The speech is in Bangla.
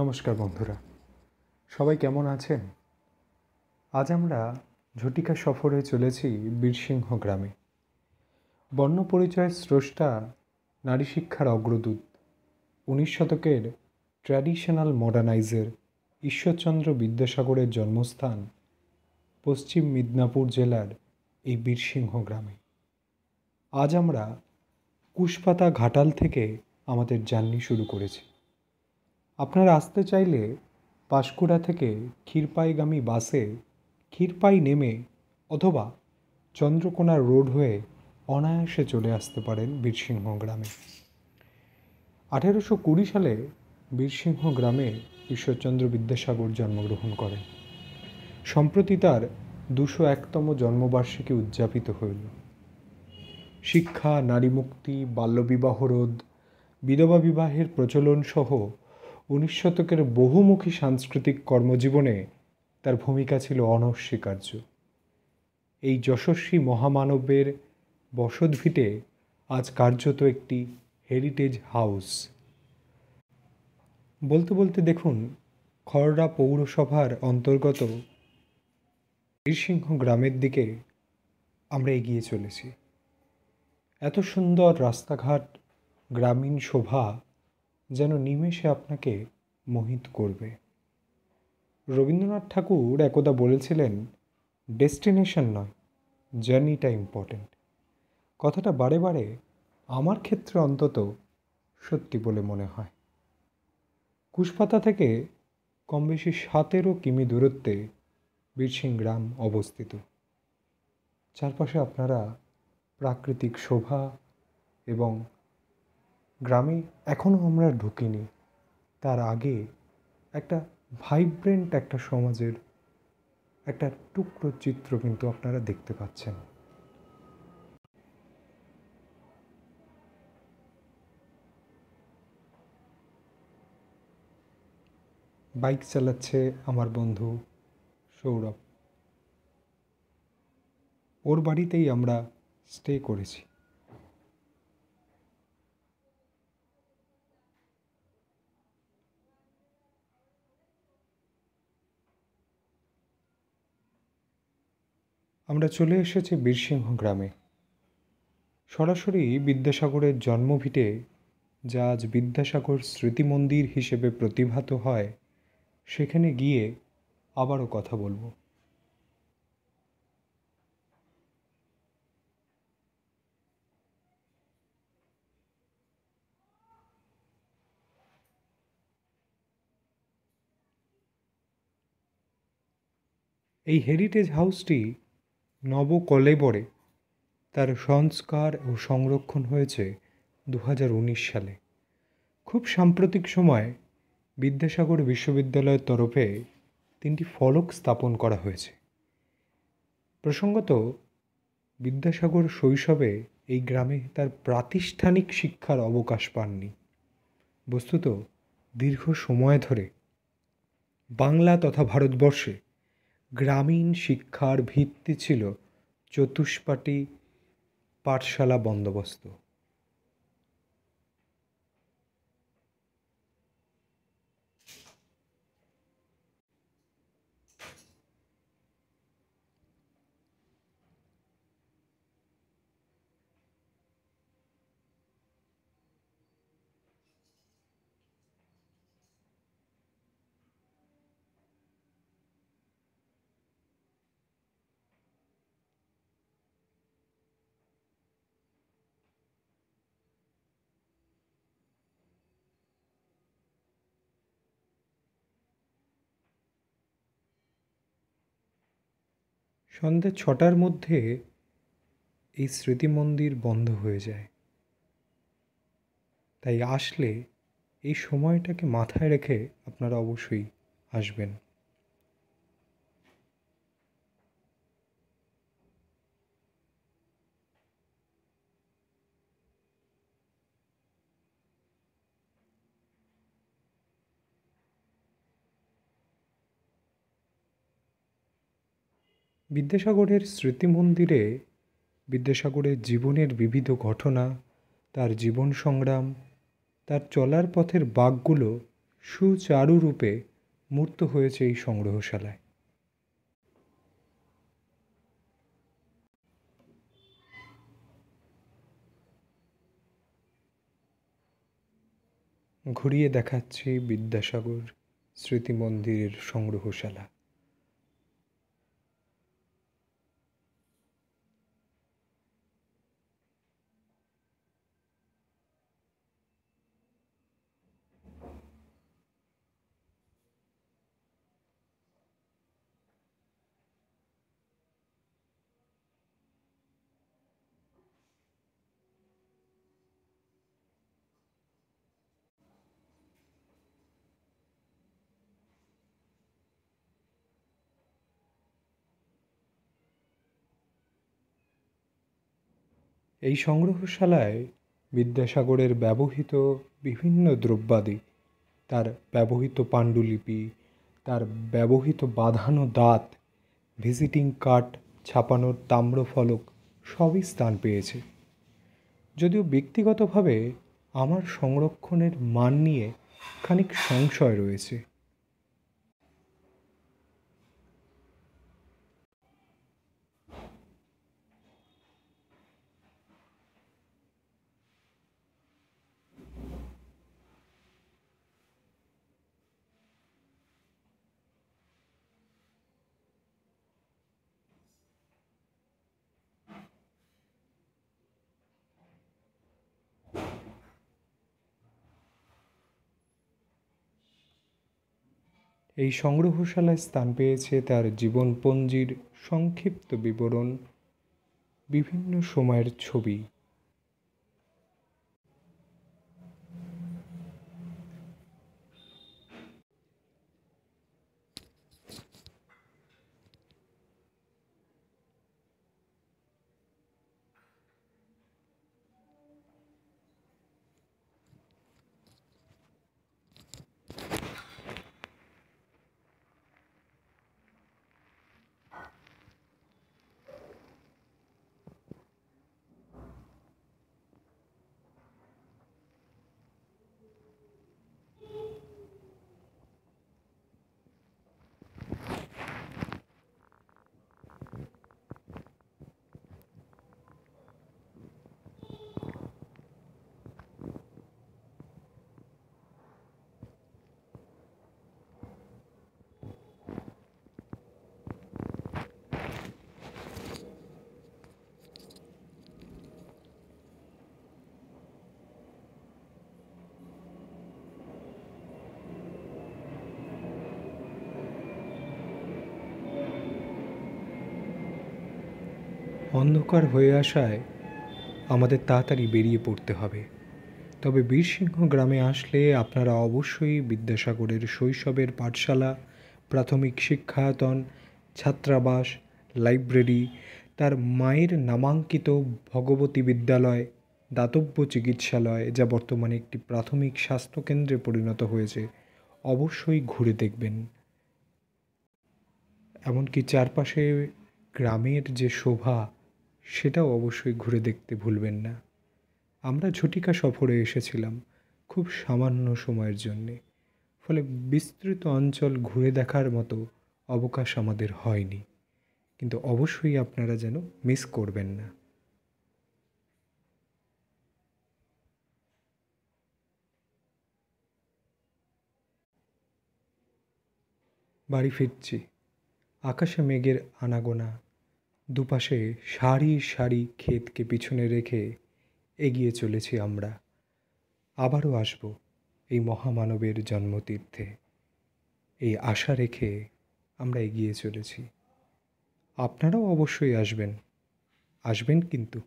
নমস্কার বন্ধুরা সবাই কেমন আছেন আজ আমরা ঝটিকা সফরে চলেছি বীরসিংহ গ্রামে বর্ণপরিচয়ের স্রষ্টা নারী শিক্ষার অগ্রদূত উনিশ শতকের ট্র্যাডিশনাল মডার্নাইজের ঈশ্বরচন্দ্র বিদ্যাসাগরের জন্মস্থান পশ্চিম মিদনাপুর জেলার এই বীরসিংহ গ্রামে আজ আমরা কুশপাতা ঘাটাল থেকে আমাদের জার্নি শুরু করেছি আপনারা আসতে চাইলে পাঁশকুড়া থেকে ক্ষীরপাইগামী বাসে ক্ষীরপাই নেমে অথবা চন্দ্রকোনা রোড হয়ে অনায়াসে চলে আসতে পারেন বীরসিংহ গ্রামে আঠেরোশো কুড়ি সালে বীরসিংহ গ্রামে ঈশ্বরচন্দ্র বিদ্যাসাগর জন্মগ্রহণ করেন সম্প্রতি তার দুশো একতম জন্মবার্ষিকী উদযাপিত হইল শিক্ষা নারী মুক্তি বাল্যবিবাহ রোধ বিধবা বিবাহের প্রচলন সহ উনিশ শতকের বহুমুখী সাংস্কৃতিক কর্মজীবনে তার ভূমিকা ছিল অনস্বীকার্য এই যশস্বী মহামানবের বসতভিটে আজ কার্যত একটি হেরিটেজ হাউস বলতে বলতে দেখুন খড়রা পৌরসভার অন্তর্গত বীরসিংহ গ্রামের দিকে আমরা এগিয়ে চলেছি এত সুন্দর রাস্তাঘাট গ্রামীণ শোভা যেন নিমেষে আপনাকে মোহিত করবে রবীন্দ্রনাথ ঠাকুর একদা বলেছিলেন ডেস্টিনেশন নয় জার্নিটা ইম্পর্ট্যান্ট কথাটা বারে বারে আমার ক্ষেত্রে অন্তত সত্যি বলে মনে হয় কুশপাতা থেকে কম বেশি সাতেরো কিমি দূরত্বে বীরসিং গ্রাম অবস্থিত চারপাশে আপনারা প্রাকৃতিক শোভা এবং গ্রামে এখনও আমরা ঢুকিনি তার আগে একটা ভাইব্রেন্ট একটা সমাজের একটা টুকরো চিত্র কিন্তু আপনারা দেখতে পাচ্ছেন বাইক চালাচ্ছে আমার বন্ধু সৌরভ ওর বাড়িতেই আমরা স্টে করেছি আমরা চলে এসেছি বীরসিংহ গ্রামে সরাসরি বিদ্যাসাগরের জন্মভিটে যা আজ বিদ্যাসাগর স্মৃতিমন্দির হিসেবে প্রতিভাত হয় সেখানে গিয়ে আবারও কথা বলবো এই হেরিটেজ হাউসটি নবকলেবরে তার সংস্কার ও সংরক্ষণ হয়েছে দু সালে খুব সাম্প্রতিক সময়ে বিদ্যাসাগর বিশ্ববিদ্যালয়ের তরফে তিনটি ফলক স্থাপন করা হয়েছে প্রসঙ্গত বিদ্যাসাগর শৈশবে এই গ্রামে তার প্রাতিষ্ঠানিক শিক্ষার অবকাশ পাননি বস্তুত দীর্ঘ সময় ধরে বাংলা তথা ভারতবর্ষে গ্রামীণ শিক্ষার ভিত্তি ছিল চতুষ্পাটি পাঠশালা বন্দোবস্ত সন্ধ্যে ছটার মধ্যে এই স্মৃতিমন্দির বন্ধ হয়ে যায় তাই আসলে এই সময়টাকে মাথায় রেখে আপনারা অবশ্যই আসবেন বিদ্যাসাগরের স্মৃতিমন্দিরে বিদ্যাসাগরের জীবনের বিবিধ ঘটনা তার জীবন সংগ্রাম তার চলার পথের বাঘগুলো সুচারুরূপে মূর্ত হয়েছে এই সংগ্রহশালায় ঘুরিয়ে দেখাচ্ছি বিদ্যাসাগর স্মৃতিমন্দিরের সংগ্রহশালা এই সংগ্রহশালায় বিদ্যাসাগরের ব্যবহৃত বিভিন্ন দ্রব্যাদি তার ব্যবহৃত পাণ্ডুলিপি তার ব্যবহৃত বাঁধানো দাঁত ভিজিটিং কার্ড ছাপানোর তাম্রফলক সবই স্থান পেয়েছে যদিও ব্যক্তিগতভাবে আমার সংরক্ষণের মান নিয়ে খানিক সংশয় রয়েছে এই সংগ্রহশালায় স্থান পেয়েছে তার জীবনপঞ্জির সংক্ষিপ্ত বিবরণ বিভিন্ন সময়ের ছবি অন্ধকার হয়ে আসায় আমাদের তাড়াতাড়ি বেরিয়ে পড়তে হবে তবে বীরসিংহ গ্রামে আসলে আপনারা অবশ্যই বিদ্যাসাগরের শৈশবের পাঠশালা প্রাথমিক শিক্ষায়তন ছাত্রাবাস লাইব্রেরি তার মায়ের নামাঙ্কিত ভগবতী বিদ্যালয় দাতব্য চিকিৎসালয় যা বর্তমানে একটি প্রাথমিক স্বাস্থ্যকেন্দ্রে পরিণত হয়েছে অবশ্যই ঘুরে দেখবেন এমনকি চারপাশে গ্রামের যে শোভা সেটাও অবশ্যই ঘুরে দেখতে ভুলবেন না আমরা ঝটিকা সফরে এসেছিলাম খুব সামান্য সময়ের জন্যে ফলে বিস্তৃত অঞ্চল ঘুরে দেখার মতো অবকাশ আমাদের হয়নি কিন্তু অবশ্যই আপনারা যেন মিস করবেন না বাড়ি ফিরছি আকাশে মেঘের আনাগোনা দুপাশে সারি সারি ক্ষেতকে পিছনে রেখে এগিয়ে চলেছি আমরা আবারও আসব এই মহামানবের জন্মতীর্থে এই আশা রেখে আমরা এগিয়ে চলেছি আপনারাও অবশ্যই আসবেন আসবেন কিন্তু